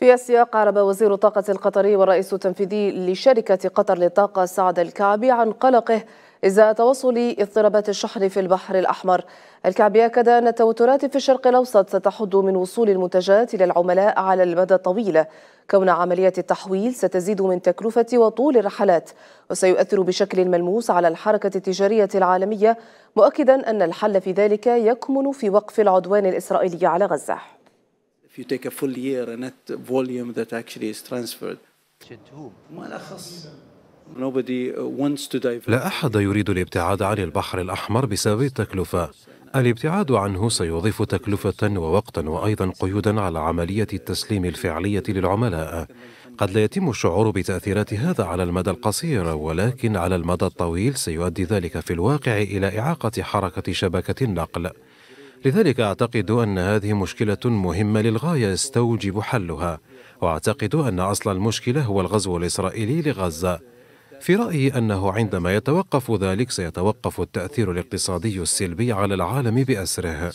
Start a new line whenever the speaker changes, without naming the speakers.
في السياق عرب وزير الطاقة القطري والرئيس التنفيذي لشركة قطر للطاقة سعد الكعبي عن قلقه إزاء توصل اضطرابات الشحن في البحر الأحمر الكعبي أكد أن التوترات في الشرق الأوسط ستحد من وصول المنتجات إلى العملاء على المدى الطويل كون عملية التحويل ستزيد من تكلفة وطول الرحلات وسيؤثر بشكل ملموس على الحركة التجارية العالمية مؤكدا أن الحل في ذلك يكمن في وقف العدوان الإسرائيلي على غزة
you take a full year and that volume that actually is transferred. Uh, لا
أحد يريد الابتعاد عن البحر الأحمر بسبب التكلفة الابتعاد عنه سيضيف تكلفة ووقتا وأيضا قيودا على عملية التسليم الفعلية للعملاء قد لا يتم الشعور بتأثيرات هذا على المدى القصير ولكن على المدى الطويل سيؤدي ذلك في الواقع إلى إعاقة حركة شبكة النقل لذلك أعتقد أن هذه مشكلة مهمة للغاية يستوجب حلها وأعتقد أن أصل المشكلة هو الغزو الإسرائيلي لغزة في رأيي أنه عندما يتوقف ذلك سيتوقف التأثير الاقتصادي السلبي على العالم بأسره